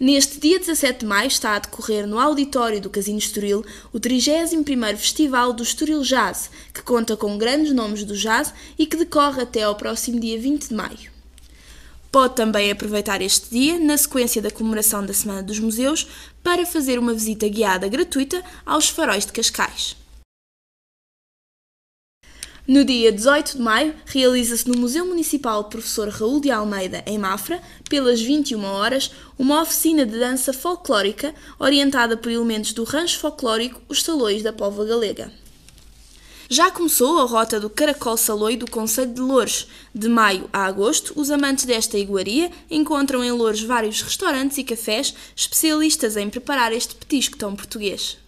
Neste dia 17 de maio está a decorrer no auditório do Casino Estoril o 31º Festival do Estoril Jazz, que conta com grandes nomes do jazz e que decorre até ao próximo dia 20 de maio. Pode também aproveitar este dia, na sequência da comemoração da Semana dos Museus, para fazer uma visita guiada gratuita aos faróis de Cascais. No dia 18 de maio, realiza-se no Museu Municipal Professor Raul de Almeida, em Mafra, pelas 21 horas, uma oficina de dança folclórica orientada por elementos do rancho folclórico Os Salões da Pova Galega. Já começou a rota do Caracol Saloi do Conselho de Louros. De maio a agosto, os amantes desta iguaria encontram em Louros vários restaurantes e cafés especialistas em preparar este petisco tão português.